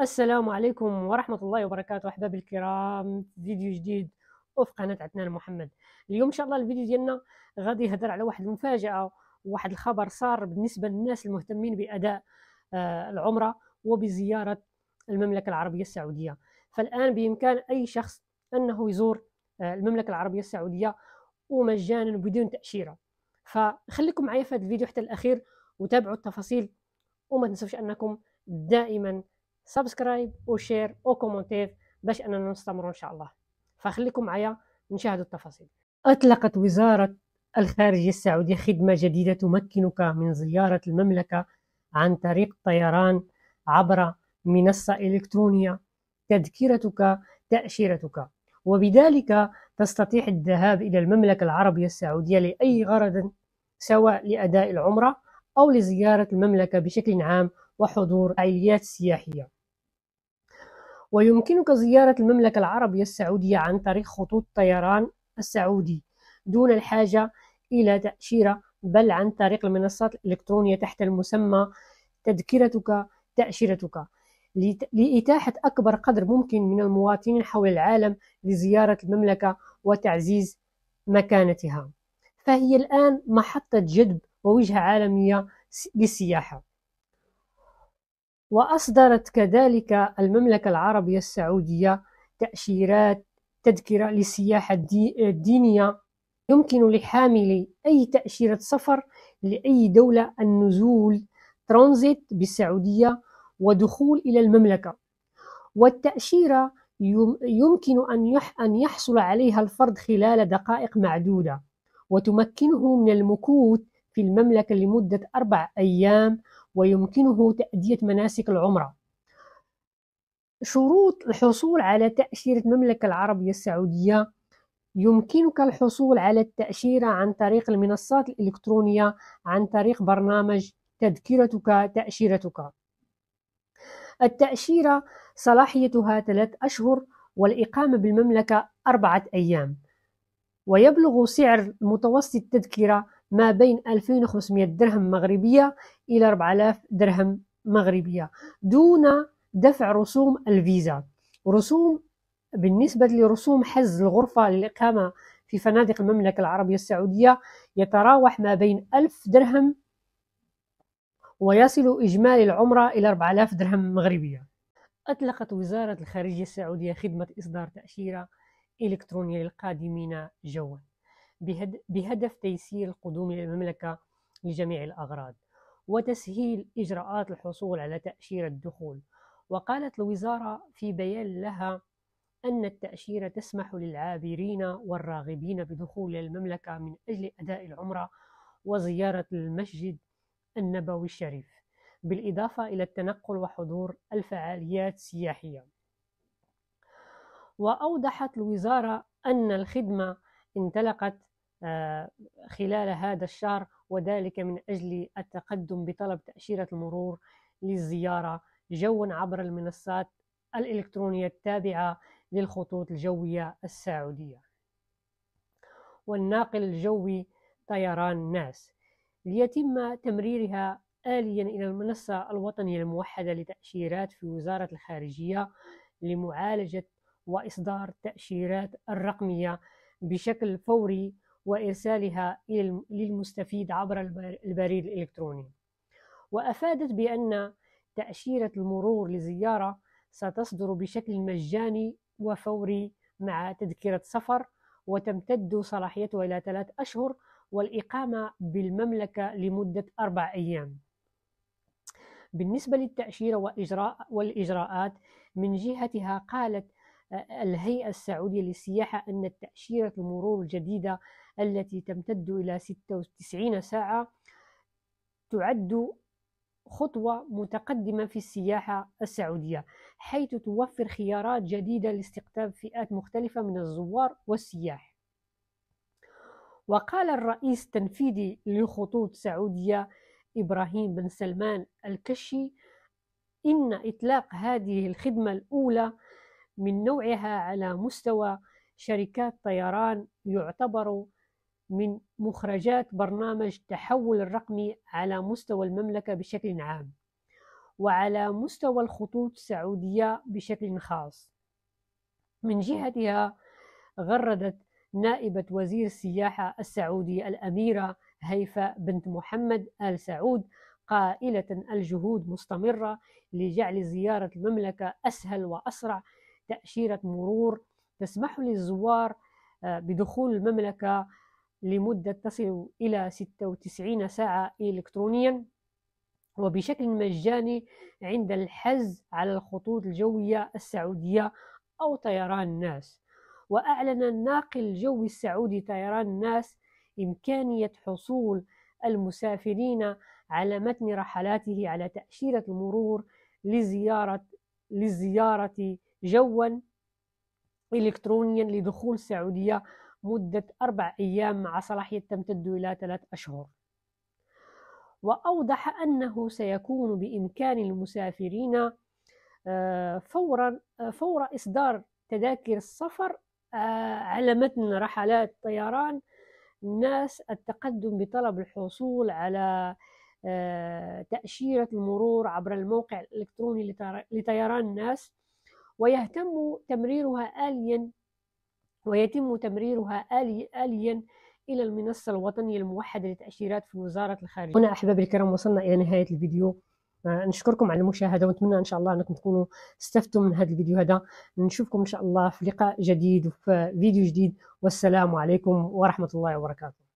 السلام عليكم ورحمة الله وبركاته أحباب الكرام فيديو جديد وفي قناة عدنان محمد اليوم إن شاء الله الفيديو ديالنا غادي يهدر على واحد المفاجأة وواحد الخبر صار بالنسبة للناس المهتمين بأداء آه، العمرة وبزيارة المملكة العربية السعودية فالآن بإمكان أي شخص أنه يزور آه، المملكة العربية السعودية ومجانا بدون تأشيرة فخليكم معايا في هذا الفيديو حتى الأخير وتابعوا التفاصيل وما تنسوش أنكم دائما سبسكرايب وشير وكومنتير باش اننا نستمروا ان شاء الله فخليكم معايا نشاهدوا التفاصيل اطلقت وزاره الخارجيه السعوديه خدمه جديده تمكنك من زياره المملكه عن طريق الطيران عبر منصه الكترونيه تذكرتك تاشيرتك وبذلك تستطيع الذهاب الى المملكه العربيه السعوديه لاي غرض سواء لاداء العمره او لزياره المملكه بشكل عام وحضور فعاليات سياحيه ويمكنك زيارة المملكة العربية السعودية عن طريق خطوط الطيران السعودي دون الحاجة إلى تأشيرة بل عن طريق المنصات الإلكترونية تحت المسمى تذكرتك تأشيرتك لإتاحة أكبر قدر ممكن من المواطنين حول العالم لزيارة المملكة وتعزيز مكانتها فهي الآن محطة جذب ووجهة عالمية للسياحة وأصدرت كذلك المملكة العربية السعودية تأشيرات تذكرة للسياحة الدينية يمكن لحاملي أي تأشيرة سفر لأي دولة النزول ترانزيت بالسعودية ودخول إلى المملكة والتأشيرة يمكن أن يحصل عليها الفرد خلال دقائق معدودة وتمكنه من المكوث في المملكة لمدة أربع أيام ويمكنه تأدية مناسك العمرة شروط الحصول على تأشيرة المملكة العربية السعودية يمكنك الحصول على التأشيرة عن طريق المنصات الإلكترونية عن طريق برنامج تذكرتك تأشيرتك التأشيرة صلاحيتها ثلاث أشهر والإقامة بالمملكة أربعة أيام ويبلغ سعر متوسط التذكرة ما بين 2500 درهم مغربية إلى 4000 درهم مغربية دون دفع رسوم الفيزا رسوم بالنسبة لرسوم حجز الغرفة للإقامة في فنادق المملكة العربية السعودية يتراوح ما بين 1000 درهم ويصل إجمالي العمرة إلى 4000 درهم مغربية أطلقت وزارة الخارجية السعودية خدمة إصدار تأشيرة إلكترونية للقادمين جواً بهدف تيسير القدوم إلى المملكة لجميع الأغراض وتسهيل إجراءات الحصول على تأشيرة الدخول وقالت الوزارة في بيان لها أن التأشيرة تسمح للعابرين والراغبين بدخول المملكة من أجل أداء العمرة وزيارة المسجد النبوي الشريف بالإضافة إلى التنقل وحضور الفعاليات السياحية وأوضحت الوزارة أن الخدمة انطلقت خلال هذا الشهر وذلك من أجل التقدم بطلب تأشيرة المرور للزيارة جوا عبر المنصات الإلكترونية التابعة للخطوط الجوية السعودية والناقل الجوي طيران ناس ليتم تمريرها آليا إلى المنصة الوطنية الموحدة لتأشيرات في وزارة الخارجية لمعالجة وإصدار تأشيرات الرقمية بشكل فوري وإرسالها للمستفيد عبر البريد الإلكتروني وأفادت بأن تأشيرة المرور لزيارة ستصدر بشكل مجاني وفوري مع تذكرة سفر وتمتد صلاحيتها إلى ثلاث أشهر والإقامة بالمملكة لمدة أربع أيام بالنسبة للتأشيرة وإجراء والإجراءات من جهتها قالت الهيئة السعودية للسياحة أن تأشيرة المرور الجديدة التي تمتد إلى 96 ساعة تعد خطوة متقدمة في السياحة السعودية حيث توفر خيارات جديدة لاستقطاب فئات مختلفة من الزوار والسياح وقال الرئيس التنفيذي لخطوط سعودية إبراهيم بن سلمان الكشي إن إطلاق هذه الخدمة الأولى من نوعها على مستوى شركات طيران يعتبر من مخرجات برنامج التحول الرقمي على مستوى المملكة بشكل عام وعلى مستوى الخطوط السعودية بشكل خاص من جهتها غردت نائبة وزير السياحة السعودي الأميرة هيفا بنت محمد آل سعود قائلة الجهود مستمرة لجعل زيارة المملكة أسهل وأسرع تأشيرة مرور تسمح للزوار آه، بدخول المملكة لمدة تصل إلى 96 ساعة إلكترونيا وبشكل مجاني عند الحجز على الخطوط الجوية السعودية أو طيران الناس وأعلن الناقل الجوي السعودي طيران الناس إمكانية حصول المسافرين على متن رحلاته على تأشيرة المرور لزيارة للزيارة جوا إلكترونيا لدخول السعودية مدة أربع أيام مع صلاحية تمتد إلى ثلاث أشهر وأوضح أنه سيكون بإمكان المسافرين آه، فورا آه، فور إصدار تذاكر السفر آه، على متن رحلات طيران الناس التقدم بطلب الحصول على تأشيرة المرور عبر الموقع الإلكتروني لطيران الناس ويهتم تمريرها آليا ويتم تمريرها آلي آليا إلى المنصة الوطنية الموحدة للتأشيرات في وزارة الخارجية هنا أحبابي الكرام وصلنا إلى نهاية الفيديو آه، نشكركم على المشاهدة ونتمنى إن شاء الله أنكم تكونوا استفدتم من هذا الفيديو هذا نشوفكم إن شاء الله في لقاء جديد وفي فيديو جديد والسلام عليكم ورحمة الله وبركاته